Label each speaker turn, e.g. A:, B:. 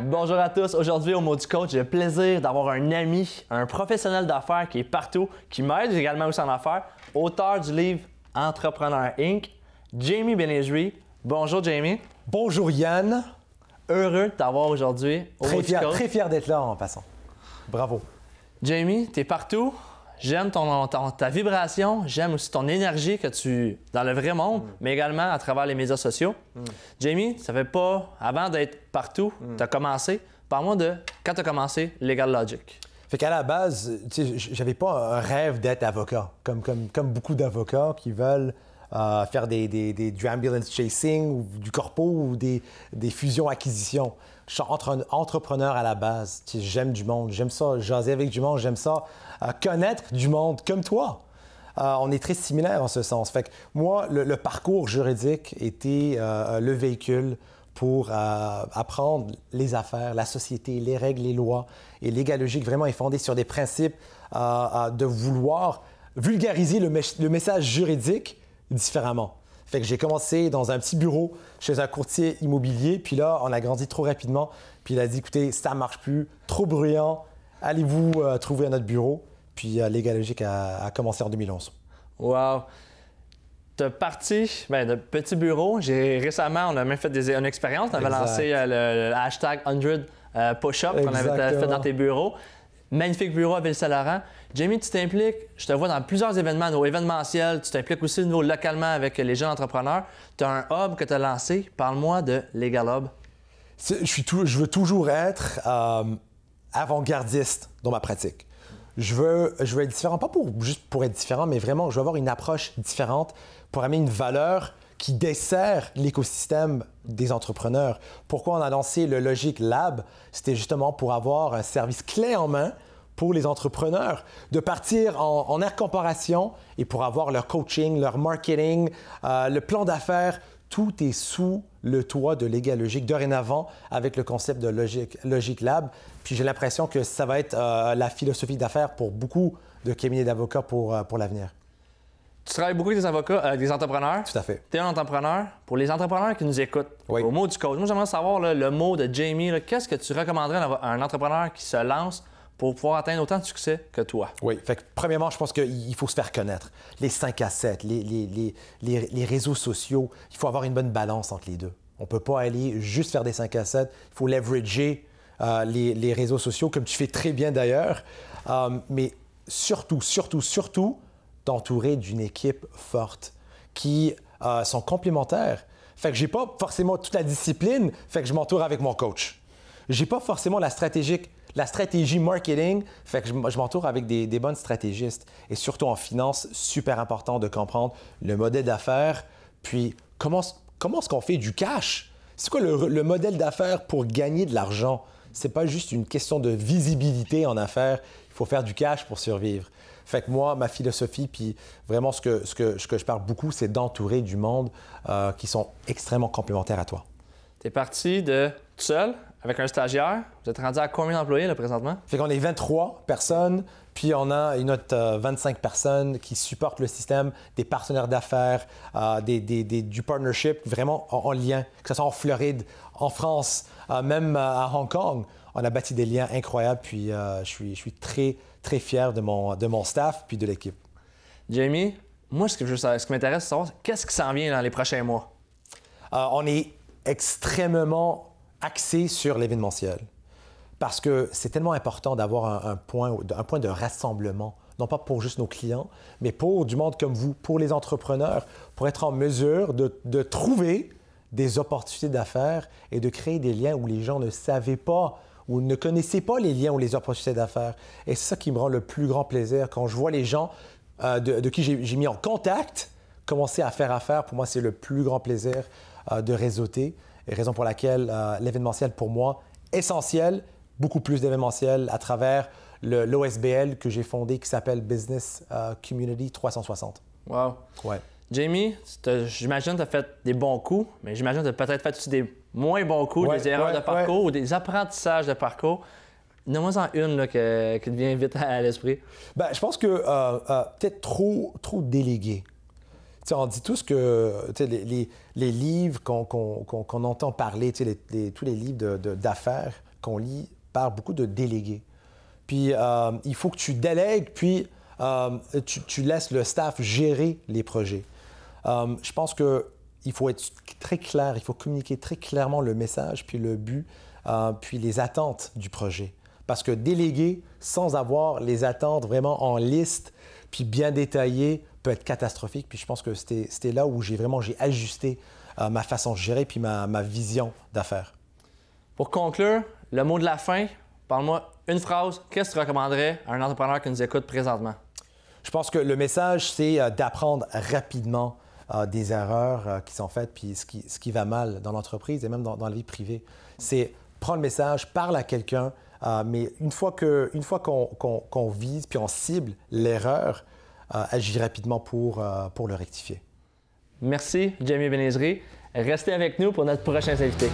A: Bonjour à tous. Aujourd'hui, au mot du coach, j'ai le plaisir d'avoir un ami, un professionnel d'affaires qui est partout, qui m'aide également aussi en affaires, auteur du livre Entrepreneur Inc., Jamie Benejoui. Bonjour, Jamie. Bonjour, Yann. Heureux de t'avoir aujourd'hui au très du coach. Très fier d'être là en passant. Bravo. Jamie, t'es partout. J'aime ton, ta vibration, j'aime aussi ton énergie que tu dans le vrai monde, mm. mais également à travers les médias sociaux. Mm. Jamie, ça fait pas avant d'être partout, mm. t'as tu as commencé. Parle-moi de quand tu as commencé Legal Logic. Fait qu'à la base,
B: tu sais, j'avais pas un rêve d'être avocat, comme, comme, comme beaucoup d'avocats qui veulent faire du ambulance chasing ou du corpo ou des, des fusions-acquisitions. Je suis entrepreneur à la base. J'aime du monde, j'aime ça, jaser avec du monde, j'aime ça, euh, connaître du monde comme toi. Euh, on est très similaires en ce sens. Fait que moi, le, parcours juridique était euh, le véhicule pour apprendre les affaires, la société, les règles, les lois. Et l'égalogique vraiment est fondée sur des principes de vouloir vulgariser le message juridique différemment. Fait que j'ai commencé dans un petit bureau chez un courtier immobilier, puis là, on a grandi trop rapidement, puis il a dit écoutez, ça marche plus, trop bruyant, allez-vous euh, trouver un autre bureau. Puis euh, l'égalogique a, commencé en
A: 2011. Wow! T'as parti ben, de petit bureau. J'ai récemment, on a même fait des, une expérience. On avait lancé euh, le, hashtag 100 push-up qu'on avait fait dans tes bureaux magnifique bureau à ville saint Jamie, tu t'impliques, je te vois dans plusieurs événements, nos événementiels, tu t'impliques aussi niveau localement avec les jeunes entrepreneurs. Tu as un hub que tu as lancé. Parle-moi de Legal Hub.
B: Je, veux toujours être euh, avant-gardiste dans ma pratique. Je veux, je veux être différent, pas pour, juste pour être différent, mais vraiment, je veux avoir une approche différente pour amener une valeur qui dessert l'écosystème des entrepreneurs. Pourquoi on a lancé le Logic Lab? C'était justement pour avoir un service clé en main pour les entrepreneurs, de partir en, air corporation et pour avoir leur coaching, leur marketing, euh, le plan d'affaires, tout est sous le toit de logique dorénavant avec le concept de Logic, Lab. Puis j'ai l'impression que ça va être euh, la philosophie d'affaires pour beaucoup de cabinets d'avocats pour euh, l'avenir
A: tu travailles beaucoup avec des avocats, avec euh, des entrepreneurs. Tout à fait. Tu es un entrepreneur. Pour les entrepreneurs qui nous écoutent, au mot du coach, moi j'aimerais savoir le mot de Jamie. Qu'est-ce que tu recommanderais à un entrepreneur qui se lance pour pouvoir atteindre autant de succès que toi? Oui. Fait que, premièrement, je pense qu'il faut se faire
B: connaître. Les 5 à 7, les, les, réseaux sociaux, il faut avoir une bonne balance entre les deux. On ne peut pas aller juste faire des 5 à 7. Il faut leverager euh, les, réseaux sociaux, comme tu fais très bien d'ailleurs. Euh, mais surtout, surtout, surtout, entouré d'une équipe forte qui euh, sont complémentaires. Fait que j'ai pas forcément toute la discipline, fait que je m'entoure avec mon coach. J'ai pas forcément la la stratégie marketing, fait que je, m'entoure avec des, bonnes stratégistes. Et surtout en finance, super important de comprendre le modèle d'affaires, puis comment, comment est-ce qu'on fait du cash? C'est quoi le, le modèle d'affaires pour gagner de l'argent? C'est pas juste une question de visibilité en affaires, faut faire du cash pour survivre. Fait que moi, ma philosophie, puis vraiment ce que, ce que, je parle beaucoup, c'est d'entourer du monde euh, qui sont extrêmement complémentaires à toi.
A: Tu es parti de tout seul, avec un stagiaire. Vous êtes rendu à combien d'employés là, présentement? Fait
B: qu'on est 23 personnes, puis on a une autre 25 euh, personnes qui supportent le système, des partenaires d'affaires, euh, du partnership vraiment en, lien, que ce soit en Floride, en France, même à Hong Kong on a bâti des liens
A: incroyables. Puis euh, je, suis, très, très fier de mon, de mon staff puis de l'équipe. Jamie, moi, ce, que je, ce qui m'intéresse, c'est savoir qu'est-ce qui s'en vient dans les prochains mois? Euh, on est extrêmement axé sur l'événementiel parce que
B: c'est tellement important d'avoir un, point, un point de rassemblement, non pas pour juste nos clients, mais pour du monde comme vous, pour les entrepreneurs, pour être en mesure de, de trouver des opportunités d'affaires et de créer des liens où les gens ne savaient pas ou ne connaissez pas les liens ou les opportunités d'affaires. Et c'est ça qui me rend le plus grand plaisir quand je vois les gens euh, de, qui j'ai mis en contact commencer à faire affaire. Pour moi, c'est le plus grand plaisir euh, de réseauter. Et raison pour laquelle euh, l'événementiel, pour moi, essentiel, beaucoup plus d'événementiel à travers l'OSBL que j'ai fondé qui s'appelle Business Community 360.
A: Wow. Ouais. Jamie, j'imagine que tu as fait des bons coups, mais j'imagine que tu as peut-être fait aussi des moins bons coups, des erreurs de parcours ou des apprentissages de parcours. nomme en une là, que, qui te vient vite à, l'esprit. Ben, je pense que euh, euh, peut-être trop, trop délégué. on dit tous que les, livres
B: qu'on entend parler, tous les livres d'affaires qu'on lit parlent beaucoup de délégués. Puis euh, il faut que tu délègues, puis tu laisses le staff gérer les projets. Euh, je pense qu'il faut être très clair, il faut communiquer très clairement le message, puis le but, euh, puis les attentes du projet. Parce que déléguer sans avoir les attentes vraiment en liste, puis bien détaillées, peut être catastrophique. Puis je pense que c'était là où j'ai vraiment j'ai ajusté euh, ma façon de gérer,
A: puis ma, ma vision d'affaires. Pour conclure, le mot de la fin, parle-moi une phrase, qu'est-ce que tu recommanderais à un entrepreneur qui nous écoute présentement? Je pense que le message,
B: c'est d'apprendre rapidement des erreurs euh, qui sont faites, puis ce qui, va mal dans l'entreprise et même dans, la vie privée. C'est prendre le message, parle à quelqu'un, euh, mais une fois, qu'on, vise puis on cible l'erreur, euh, agir
A: rapidement pour, euh, pour le rectifier. Merci, Jamie Benezri. Restez avec nous pour notre prochain invité.